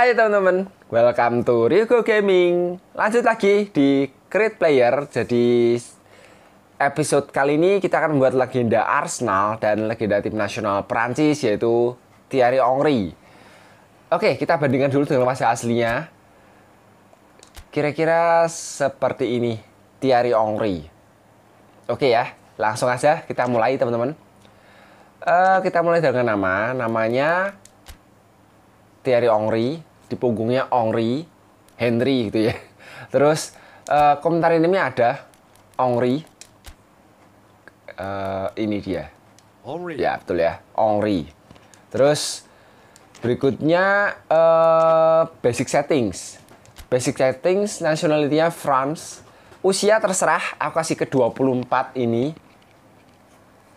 Hai teman-teman, welcome to Ryugo Gaming. Lanjut lagi di Create Player. Jadi episode kali ini kita akan membuat legenda Arsenal dan legenda tim nasional Prancis yaitu Thierry Henry. Oke, kita bandingkan dulu dengan masa aslinya. Kira-kira seperti ini, Thierry Henry. Oke ya, langsung aja kita mulai teman-teman. Uh, kita mulai dengan nama, namanya Thierry Henry di punggungnya Ongri, Henry gitu ya. Terus uh, komentar ini ada Ongri. Uh, ini dia. Ongri. Ya, betul ya. Ongri. Terus berikutnya uh, basic settings. Basic settings nationality-nya France. Usia terserah, aku kasih ke 24 ini.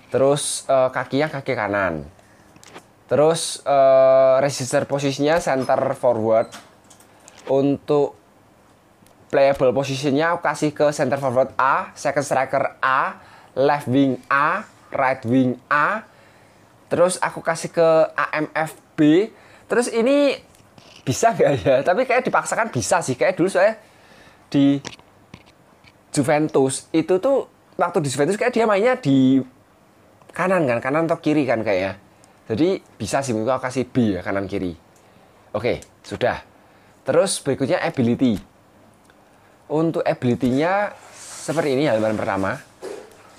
Terus uh, kakinya kaki kanan Terus uh, eh, register posisinya center forward. Untuk playable posisinya aku kasih ke center forward A, second striker A, left wing A, right wing A. Terus aku kasih ke AMF B. Terus ini bisa nggak ya? Tapi kayak dipaksakan bisa sih. Kayak dulu saya di Juventus itu tuh waktu di Juventus kayak dia mainnya di kanan kan, kanan atau kiri kan kayaknya jadi bisa sih mungkin aku kasih B ya kanan kiri. Oke, sudah. Terus berikutnya ability. Untuk ability-nya seperti ini halaman pertama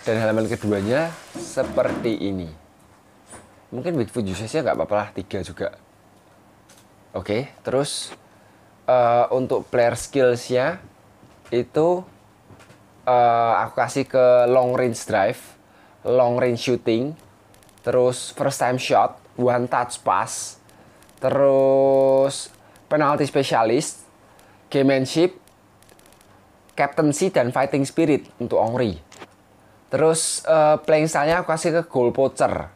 dan halaman keduanya seperti ini. Mungkin with food usage-nya nggak apa-apa lah, tiga juga. Oke, terus uh, untuk player skills-nya itu uh, aku kasih ke long range drive, long range shooting, terus first time shot, one touch pass, terus penalti spesialis, gamemanship, captaincy dan fighting spirit untuk Ongri. Terus uh, playing style-nya aku kasih ke goal poacher.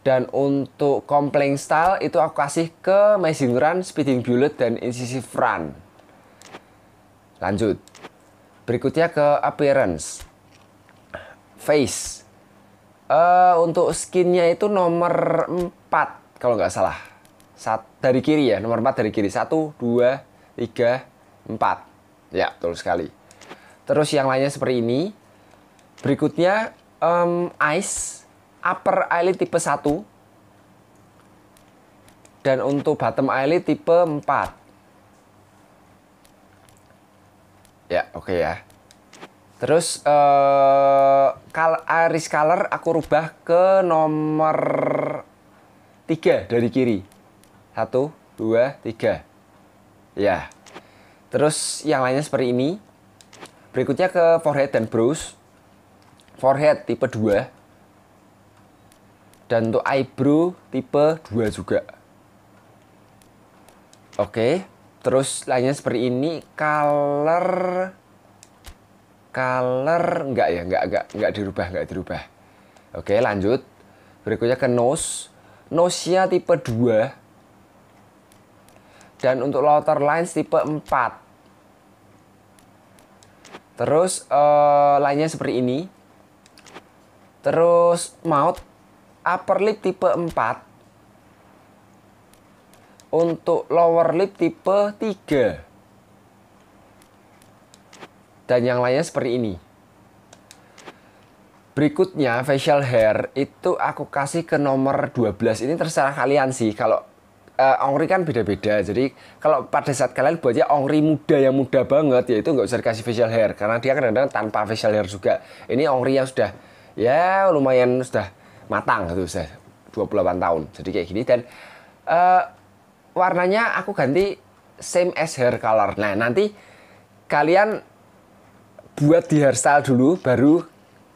Dan untuk complaint style itu aku kasih ke Amazing Run, Speeding Bullet, dan Incisive Run. Lanjut. Berikutnya ke appearance. Face. Uh, untuk skinnya itu nomor 4 kalau nggak salah. Sat, dari kiri ya, nomor 4 dari kiri. 1, 2, 3, 4. Ya, betul sekali. Terus yang lainnya seperti ini. Berikutnya, um, ice, upper eyelid tipe 1. Dan untuk bottom eyelid tipe 4. Ya, oke okay ya. Terus, uh, risk color aku rubah ke nomor tiga dari kiri. satu dua tiga Ya. Terus yang lainnya seperti ini. Berikutnya ke forehead dan brows. Forehead tipe dua Dan untuk eyebrow tipe dua juga. Oke. Terus lainnya seperti ini. Color color enggak ya enggak enggak enggak dirubah enggak dirubah oke lanjut berikutnya ke nose nosia tipe 2 dan untuk louter lines tipe 4 terus uh, lainnya seperti ini terus mouth upper lip tipe 4 untuk lower lip tipe 3 dan yang lainnya seperti ini. Berikutnya facial hair itu aku kasih ke nomor 12. Ini terserah kalian sih. Kalau uh, ongri kan beda-beda. Jadi kalau pada saat kalian buatnya ongri muda yang muda banget ya itu nggak usah dikasih facial hair karena dia kadang-kadang tanpa facial hair juga. Ini ongri yang sudah ya lumayan sudah matang gitu sudah 28 tahun. Jadi kayak gini dan uh, warnanya aku ganti same as hair color. Nah, nanti kalian buat di hairstyle dulu baru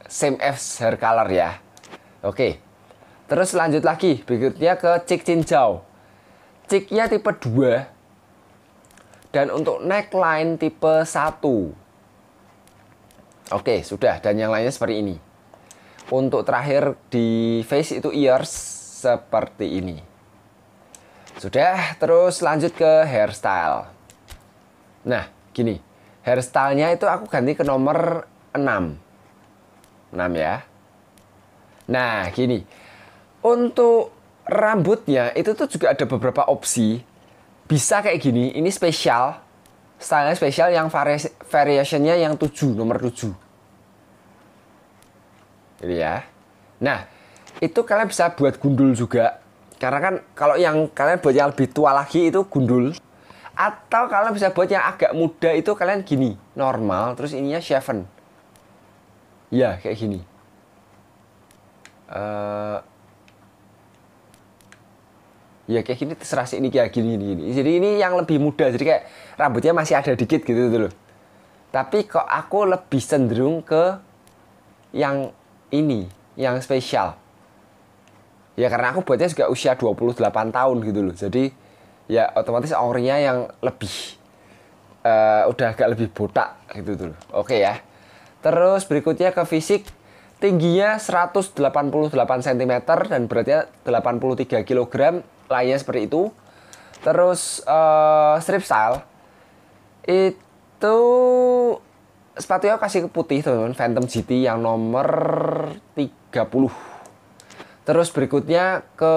same as hair color ya. Oke. Terus lanjut lagi berikutnya ke cik cincau. Ciknya tipe 2 dan untuk neckline tipe 1. Oke, sudah dan yang lainnya seperti ini. Untuk terakhir di face itu ears seperti ini. Sudah, terus lanjut ke hairstyle. Nah, gini hairstylenya itu aku ganti ke nomor 6 6 ya nah gini untuk rambutnya itu tuh juga ada beberapa opsi bisa kayak gini ini spesial style spesial yang variasi, variationnya yang 7 nomor 7 Ini ya nah itu kalian bisa buat gundul juga karena kan kalau yang kalian buat yang lebih tua lagi itu gundul atau kalian bisa buat yang agak muda itu kalian gini, normal, terus ininya seven Ya, kayak gini. Uh, ya kayak gini terserah sih ini kayak gini, gini, gini. Jadi ini yang lebih muda, jadi kayak rambutnya masih ada dikit gitu tuh gitu loh. Tapi kok aku lebih cenderung ke yang ini, yang spesial. Ya karena aku buatnya juga usia 28 tahun gitu loh. Jadi ya otomatis aurinya yang lebih uh, udah agak lebih botak gitu tuh. Oke ya. Terus berikutnya ke fisik tingginya 188 cm dan beratnya 83 kg lainnya seperti itu. Terus uh, strip style itu sepatunya kasih ke putih teman-teman Phantom GT yang nomor 30. Terus berikutnya ke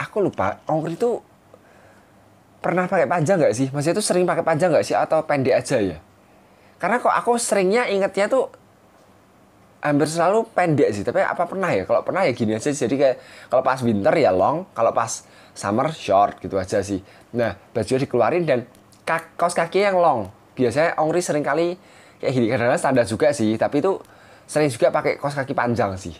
aku lupa ongkir itu pernah pakai panjang nggak sih? Maksudnya itu sering pakai panjang nggak sih atau pendek aja ya? Karena kok aku seringnya ingetnya tuh hampir selalu pendek sih. Tapi apa pernah ya? Kalau pernah ya gini aja. Jadi kayak kalau pas winter ya long, kalau pas summer short gitu aja sih. Nah bajunya dikeluarin dan kaos kaki yang long. Biasanya Ongri sering kali kayak gini. Karena standar juga sih. Tapi itu sering juga pakai kaos kaki panjang sih.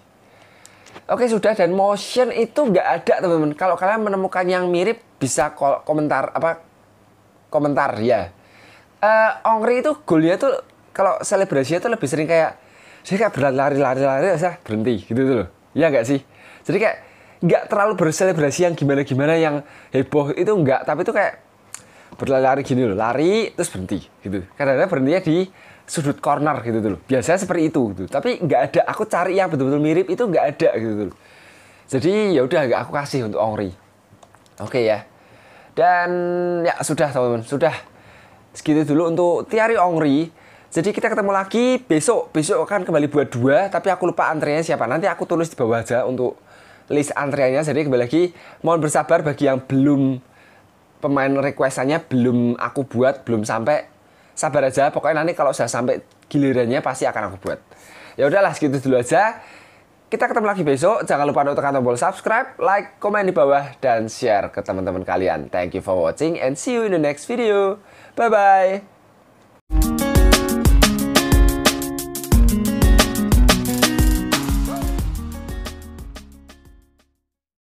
Oke sudah dan motion itu nggak ada teman-teman. Kalau kalian menemukan yang mirip bisa komentar apa komentar ya. Uh, Ongri itu golnya tuh kalau selebrasinya tuh lebih sering kayak saya kayak berlari lari lari saya berhenti gitu tuh loh. Ya nggak sih. Jadi kayak nggak terlalu berselebrasi yang gimana-gimana yang heboh itu nggak. Tapi itu kayak berlari-lari gini loh, lari terus berhenti gitu. Kadang-kadang berhentinya di sudut corner gitu tuh biasanya seperti itu gitu tapi nggak ada aku cari yang betul-betul mirip itu nggak ada gitu tuh jadi ya udah aku kasih untuk Ongri oke okay, ya dan ya sudah teman-teman sudah segitu dulu untuk Tiari Ongri jadi kita ketemu lagi besok. Besok kan kembali buat dua, tapi aku lupa antriannya siapa. Nanti aku tulis di bawah aja untuk list antriannya. Jadi kembali lagi, mohon bersabar bagi yang belum pemain requestannya belum aku buat, belum sampai sabar aja pokoknya nanti kalau sudah sampai gilirannya pasti akan aku buat ya udahlah segitu dulu aja kita ketemu lagi besok jangan lupa untuk tekan tombol subscribe like komen di bawah dan share ke teman-teman kalian thank you for watching and see you in the next video bye bye